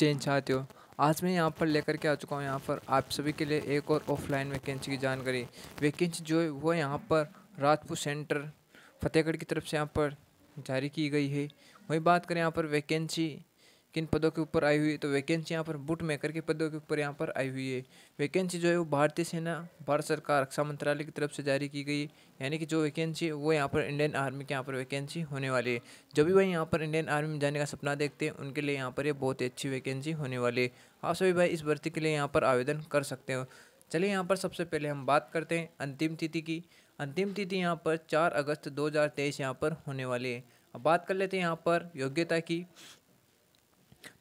change चाहते हो आज मैं यहाँ पर लेकर के आ चुका हूँ यहाँ पर आप सभी के लिए एक और ऑफलाइन वैकेंसी की जानकारी वैकेंसी जो है वो यहाँ पर राजपुर सेंटर फतेहगढ़ की तरफ से यहाँ पर जारी की गई है वही बात करें यहाँ पर वैकेंसी किन पदों के ऊपर आई हुई है तो वैकेंसी यहाँ पर बुट मेकर के पदों के ऊपर यहाँ पर आई हुई है वैकेंसी जो है वो भारतीय सेना भारत सरकार रक्षा मंत्रालय की तरफ से जारी की गई यानी कि जो वैकेंसी है वो यहाँ पर इंडियन आर्मी के यहाँ पर वैकेंसी होने वाली है जो भी भाई यहाँ पर इंडियन आर्मी में जाने का सपना देखते हैं उनके लिए यहाँ पर ये बहुत ही अच्छी वैकेंसी होने वाली है आप सभी भाई इस भर्ती के लिए यहाँ पर आवेदन कर सकते हो चलिए यहाँ पर सबसे पहले हम बात करते हैं अंतिम तिथि की अंतिम तिथि यहाँ पर चार अगस्त दो हज़ार तेईस यहाँ पर होने वाली है अब बात कर लेते हैं यहाँ पर योग्यता की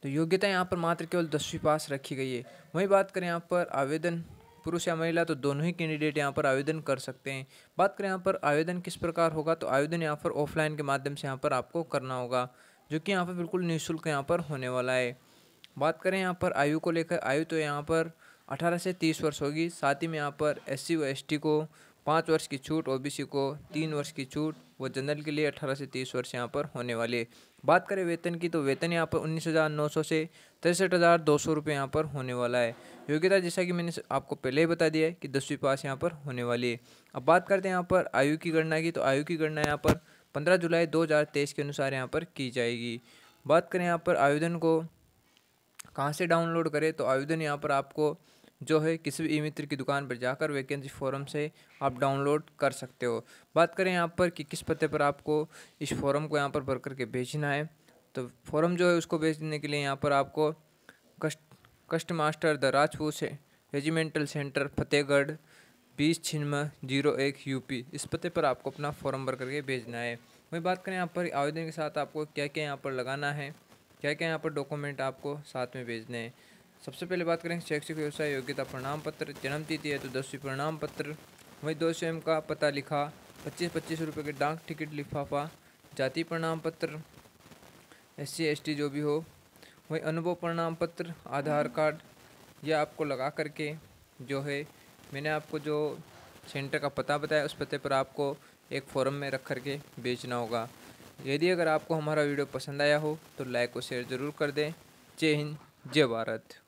तो योग्यता यहाँ पर मात्र केवल दसवीं पास रखी गई है वहीं बात करें यहाँ पर आवेदन पुरुष या महिला तो दोनों ही कैंडिडेट यहाँ पर आवेदन कर सकते हैं बात करें यहाँ पर आवेदन किस प्रकार होगा तो आवेदन यहाँ पर ऑफलाइन के माध्यम से यहाँ पर आपको करना होगा जो कि यहाँ पर बिल्कुल निःशुल्क यहाँ पर होने वाला है बात करें यहाँ पर आयु को लेकर आयु तो यहाँ पर अठारह से तीस वर्ष होगी साथ ही में यहाँ पर एस सी व एस को पाँच वर्ष की छूट ओबीसी को तीन वर्ष की छूट वो जनरल के लिए अठारह से तीस वर्ष यहाँ पर होने वाले बात करें वेतन की तो वेतन यहाँ पर उन्नीस हज़ार नौ सौ से तिरसठ हज़ार दो सौ रुपये यहाँ पर होने वाला है योग्यता जैसा कि मैंने आपको पहले ही बता दिया है कि दसवीं पास यहाँ पर होने वाली है अब बात करते हैं यहाँ पर आयु की गणना की तो आयु की गणना यहाँ पर पंद्रह जुलाई दो हज़ार तेईस के अनुसार यहाँ पर की जाएगी बात करें यहाँ पर आवेदन को कहाँ से डाउनलोड करें तो आवेदन यहाँ पर आपको जो है किसी भी ई मित्र की दुकान पर जाकर वैकेंसी फॉरम से आप डाउनलोड कर सकते हो बात करें यहाँ पर कि किस पते पर आपको इस फॉरम को यहाँ पर भर करके भेजना है तो फॉर्म जो है उसको भेजने के लिए यहाँ पर आपको कस्ट कस्ट मास्टर द राजपूत से रेजिमेंटल सेंटर फतेहगढ़ बीस छिन्म जीरो एक यूपी इस पते पर आपको अपना फॉर्म भर करके भेजना है वही बात करें यहाँ पर आवेदन के साथ आपको क्या क्या यहाँ पर लगाना है क्या क्या यहाँ पर डॉक्यूमेंट आपको साथ में भेजने हैं सबसे पहले बात करें शैक्षिक व्यवसाय योग्यता प्रणाम पत्र जन्म तिथि है तो दसवीं प्रणाम पत्र वही दो स्वयं का पता लिखा पच्चीस पच्चीस रुपये के डाक टिकट लिफाफा जाति प्रणाम पत्र एस सी एस टी जो भी हो वही अनुभव प्रणाम पत्र आधार कार्ड यह आपको लगा करके जो है मैंने आपको जो सेंटर का पता बताया उस पते पर आपको एक फॉर्म में रख कर के बेचना होगा यदि अगर आपको हमारा वीडियो पसंद आया हो तो लाइक और शेयर ज़रूर कर दें जय हिंद जय भारत